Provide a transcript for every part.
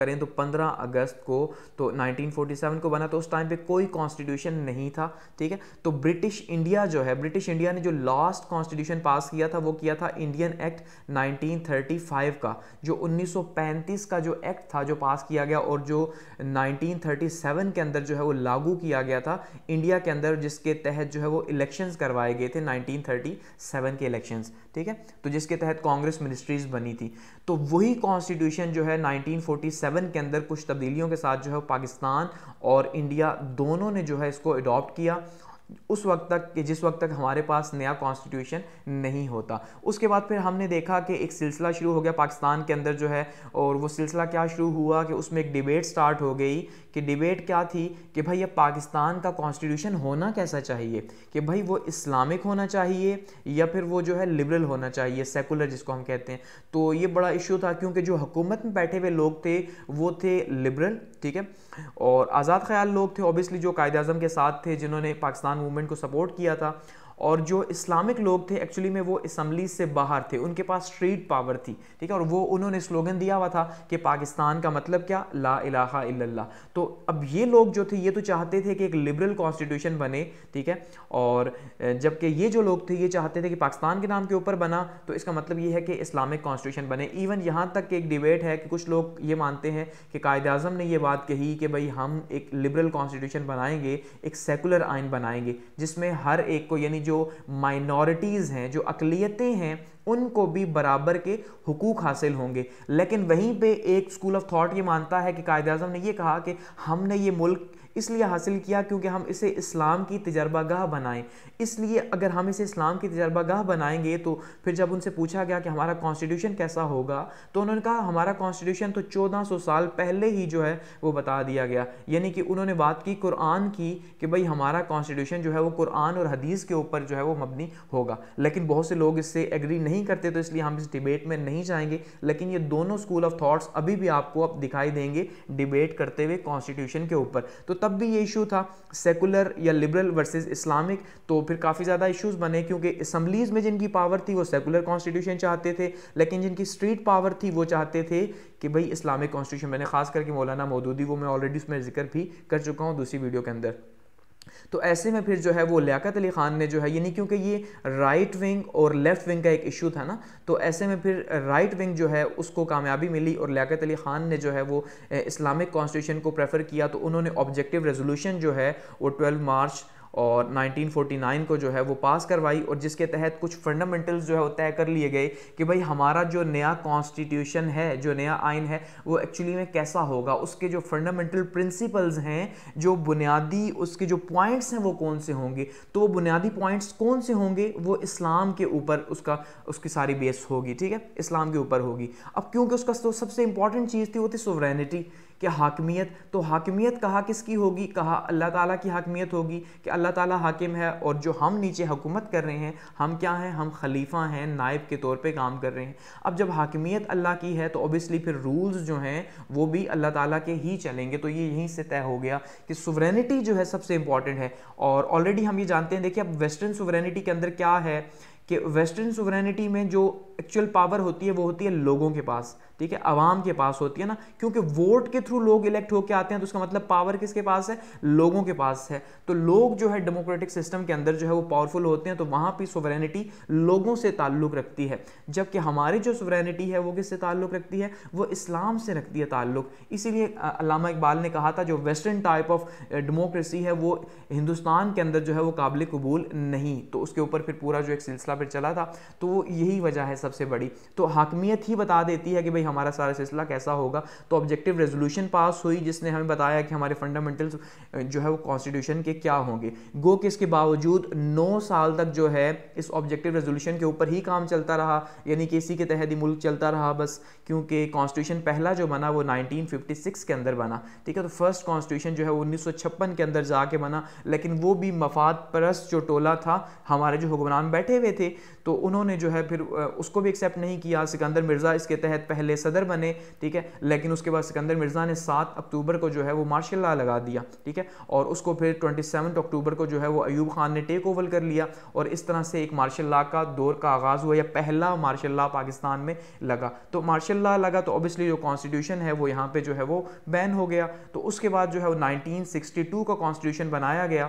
کریں تو پندرہ اگست کو تو نائنٹین فورٹی سیون کو بنا تو اس ٹائم پہ کوئی کانسٹیٹیوشن نہیں تھا ٹھیک ہے تو بریٹش انڈیا جو ہے بریٹش انڈیا نے جو لاسٹ کانسٹیٹیوشن پاس کیا تھا وہ کیا تھا Indian act nineteen thirty five کا جو انیس سو پینتیس کا جو ایکٹ تھا جو پاس کیا گیا اور جو نائنٹین تھرٹی سیون کے اندر جو ہے وہ لاغو کیا گیا تھا انڈیا کے اندر جس کے تحت جو ہے وہ الیکشنز کروائے گئے تھے نائنٹین تھرٹی سیون کے الیکشنز ٹھیک ہے تو جس کے تحت کانگریس منسٹریز بنی تھی تو وہی کانسٹیٹیوشن جو ہے نائنٹین سیون کے اندر کچھ تبدیلیوں کے ساتھ جو ہے پاکستان اور انڈیا دونوں نے جو ہے اس کو اڈاپٹ کیا اس وقت تک کہ جس وقت تک ہمارے پاس نیا کانسٹیٹیوشن نہیں ہوتا اس کے بعد پھر ہم نے دیکھا کہ ایک سلسلہ شروع ہو گیا پاکستان کے اندر جو ہے اور وہ سلسلہ کیا شروع ہوا کہ اس میں ایک ڈیبیٹ سٹارٹ ہو گئی کہ ڈیبیٹ کیا تھی کہ بھائی اب پاکستان کا کانسٹیٹیوشن ہونا کیسا چاہیے کہ بھائی وہ اسلامک ہونا چاہیے یا پھر وہ جو ہے لبرل ہونا چاہیے سیکولر جس کو ہم کہتے ہیں تو یہ بڑا ایشو تھا کیونکہ جو حکومت میں بیٹھے ہوئے لوگ تھے وہ تھے لبرل ٹھیک ہے اور آزاد خیال لوگ تھے اوبیسلی جو قائد اعظم کے ساتھ تھے جنہوں نے پاکستان موومنٹ کو سپورٹ کیا تھا اور جو اسلامک لوگ تھے ایکچولی میں وہ اسمبلی سے باہر تھے ان کے پاس اسٹریٹ پاور تھی ٹھیک ہے اور وہ انہوں نے سلوگن دیا ہوا تھا کہ پاکستان کا مطلب کیا لا الہ الا اللہ تو اب یہ لوگ جو تھے یہ تو چاہتے تھے کہ ایک لبرل کانسٹیٹیوشن بنے ٹھیک ہے اور جبکہ یہ جو لوگ تھے یہ چاہتے تھے کہ پاکستان کے نام کے اوپر بنا تو اس کا مطلب یہ ہے کہ اسلامک کانسٹیٹیوشن بنے ایون یہاں تک کہ ایک ڈیبیٹ ہے کہ کچھ لوگ یہ مانتے ہیں کہ قائد اعظم نے یہ بات کہی کہ بھائی ہم ایک لبرل کانسٹیٹیوشن بنائیں گے ایک سیکولر آئین بنائیں گے جس میں ہر ایک کو یعنی جو مائنورٹیز ہیں جو اقلیتیں ہیں ان کو بھی برابر کے حقوق حاصل ہوں گے لیکن وہیں پہ ایک سکول آف تھاٹ یہ مانتا ہے کہ قائد اعظم نے یہ کہا کہ ہم نے یہ ملک اس لیے حاصل کیا کیونکہ ہم اسے اسلام کی تجربہ گاہ بنائیں اس لیے اگر ہم اسے اسلام کی تجربہ گاہ بنائیں گے تو پھر جب ان سے پوچھا گیا کہ ہمارا کانسٹیٹیوشن کیسا ہوگا تو انہوں نے کہا ہمارا کانسٹیٹیوشن تو چودہ سو سال پہلے ہی جو ہے وہ بتا دیا گیا یعنی کہ انہوں نے بات کی قرآن کی کہ بھئی ہمارا کانسٹیٹیوشن جو ہے وہ قرآن اور حدیث کے اوپر جو ہے وہ مبنی ہوگا لیکن بہت سے لوگ اس سے ایگری نہیں کرتے تو اس لیے ہم اس ڈیبیٹ میں نہیں جائیں گے لیکن یہ دونوں اسکول آف تھاٹس ابھی بھی آپ کو اب دکھائی دیں گے ڈیبیٹ کرتے ہوئے کانسٹیٹیوشن کے اوپر تو تب بھی یہ ایشو تھا سیکولر یا لبرل ورسز اسلامک تو پھر کافی زیادہ ایشوز بنے کیونکہ اسمبلیز میں جن کی پاور تھی وہ سیکولر کانسٹیٹیوشن چاہتے تھے لیکن جن کی اسٹریٹ پاور تھی وہ چاہتے تھے کہ بھئی اسلامک میں نے خاص کر کے مولانا مودودی وہ میں آلریڈی اس میں ذکر بھی کر چکا ہوں دوسری ویڈیو کے اندر تو ایسے میں پھر جو ہے وہ لیاقت علی خان نے جو ہے یعنی کیونکہ یہ رائٹ ونگ اور لیفٹ ونگ کا ایک ایشو تھا نا تو ایسے میں پھر رائٹ ونگ جو ہے اس کو کامیابی ملی اور لیاقت علی خان نے جو ہے وہ اسلامک کانسٹیٹیوشن کو پریفر کیا تو انہوں نے آبجیکٹیو ریزولوشن جو ہے وہ ٹویلو مارچ اور 1949 کو جو ہے وہ پاس کروائی اور جس کے تحت کچھ فنڈامنٹلز جو ہے وہ طے کر لیے گئے کہ بھائی ہمارا جو نیا کانسٹیٹیوشن ہے جو نیا آئین ہے وہ ایکچولی میں کیسا ہوگا اس کے جو فنڈامنٹل پرنسپلز ہیں جو بنیادی اس کے جو پوائنٹس ہیں وہ کون سے ہوں گے تو وہ بنیادی پوائنٹس کون سے ہوں گے وہ اسلام کے اوپر اس کا اس کی ساری بیس ہوگی ٹھیک ہے اسلام کے اوپر ہوگی اب کیونکہ اس کا سب سے امپورٹنٹ چیز تھی وہ تھی سورینٹی کہ حاکمیت تو حاکمیت کہا کس کی ہوگی کہا اللہ تعالیٰ کی حاکمیت ہوگی کہ اللہ تعالیٰ حاکم ہے اور جو ہم نیچے حکومت کر رہے ہیں ہم کیا ہیں ہم خلیفہ ہیں نائب کے طور پہ کام کر رہے ہیں اب جب حاکمیت اللہ کی ہے تو اوبیسلی پھر رولز جو ہیں وہ بھی اللہ تعالیٰ کے ہی چلیں گے تو یہ یہیں سے طے ہو گیا کہ سورینٹی جو ہے سب سے امپورٹنٹ ہے اور آلریڈی ہم یہ جانتے ہیں دیکھیں اب ویسٹرن سورینٹی کے اندر کیا ہے کہ ویسٹرن سورینٹی میں جو ایکچوئل پاور ہوتی ہے وہ ہوتی ہے لوگوں کے پاس ٹھیک ہے عوام کے پاس ہوتی ہے نا کیونکہ ووٹ کے تھرو لوگ الیکٹ ہو کے آتے ہیں تو اس کا مطلب پاور کس کے پاس ہے لوگوں کے پاس ہے تو لوگ جو ہے ڈیموکریٹک سسٹم کے اندر جو ہے وہ پاورفل ہوتے ہیں تو وہاں پہ سورینٹی لوگوں سے تعلق رکھتی ہے جبکہ ہماری جو سورینٹی ہے وہ کس سے تعلق رکھتی ہے وہ اسلام سے رکھتی ہے تعلق اسی لیے علامہ اقبال نے کہا تھا جو ویسٹرن ٹائپ آف ڈیموکریسی ہے وہ ہندوستان کے اندر جو ہے وہ قابل قبول نہیں تو اس کے اوپر پھر پورا جو ایک سلسلہ پھر چلا تھا تو وہ یہی وجہ ہے سب سے بڑی تو حاکمیت ہی بتا دیتی ہے کہ بھئی ہمارا سارا سلسلہ کیسا ہوگا تو آبجیکٹیو ریزولوشن پاس ہوئی جس نے ہمیں بتایا کہ ہمارے فنڈامنٹلز جو ہے وہ کانسٹیٹیوشن کے کیا ہوں گے گو کہ اس کے باوجود نو سال تک جو ہے اس آبجیکٹیو ریزولوشن کے اوپر ہی کام چلتا رہا یعنی کہ اسی کے تحت ہی ملک چلتا رہا بس کیونکہ کانسٹیٹیوشن پہلا جو بنا وہ 1956 کے اندر بنا ٹھیک ہے تو فرسٹ کانسٹیٹیوشن جو ہے وہ 1956 کے اندر جا کے بنا لیکن وہ بھی مفاد پرست جو ٹولہ تھا ہمارے جو حکمران بیٹھے ہوئے تھے تھے تو انہوں نے جو ہے پھر اس کو بھی ایکسیپٹ نہیں کیا سکندر مرزا اس کے تحت پہلے صدر بنے ٹھیک ہے لیکن اس کے بعد سکندر مرزا نے سات اکتوبر کو جو ہے وہ مارشل لا لگا دیا ٹھیک ہے اور اس کو پھر ٹوئنٹی سیونتھ اکتوبر کو جو ہے وہ ایوب خان نے ٹیک اوور کر لیا اور اس طرح سے ایک مارشل لا کا دور کا آغاز ہوا یا پہلا مارشل لا پاکستان میں لگا تو مارشل لا لگا تو اوبیسلی جو کانسٹیٹیوشن ہے وہ یہاں پہ جو ہے وہ بین ہو گیا تو اس کے بعد جو ہے وہ نائنٹین سکسٹی ٹو کا کانسٹیٹیوشن بنایا گیا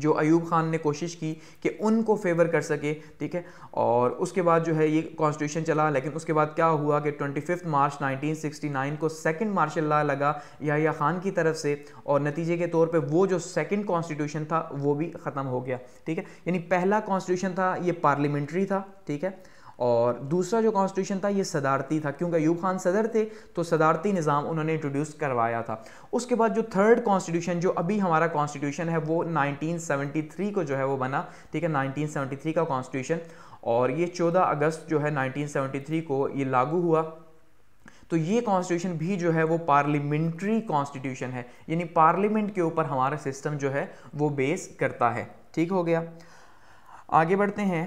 جو ایوب خان نے کوشش کی کہ ان کو فیور کر سکے ٹھیک ہے اور اس کے بعد جو ہے یہ کانسٹیٹیوشن چلا لیکن اس کے بعد کیا ہوا کہ twenty fifth March nineteen sixty nine کو سیکنڈ مارشل لا لگا یحییٰ خان کی طرف سے اور نتیجے کے طور پہ وہ جو سیکنڈ کانسٹیٹیوشن تھا وہ بھی ختم ہو گیا ٹھیک ہے یعنی پہلا کانسٹیٹیوشن تھا یہ پارلیمنٹری تھا ٹھیک ہے اور دوسرا جو کانسٹیٹیوشن تھا یہ صدارتی تھا کیونکہ ایوب خان صدر تھے تو صدارتی نظام انہوں نے انٹروڈیوس کروایا تھا اس کے بعد جو تھرڈ کانسٹیٹیوشن جو ابھی ہمارا کانسٹیٹیوشن ہے وہ 1973 کو جو ہے وہ بنا ٹھیک ہے 1973 کا کانسٹیٹیوشن اور یہ چودہ اگست جو ہے 1973 کو یہ لاگو ہوا تو یہ کانسٹیٹیوشن بھی جو ہے وہ پارلیمنٹری کانسٹیٹیوشن ہے یعنی پارلیمنٹ کے اوپر ہمارا سسٹم جو ہے وہ بیس کرتا ہے ٹھیک ہو گیا آگے بڑھتے ہیں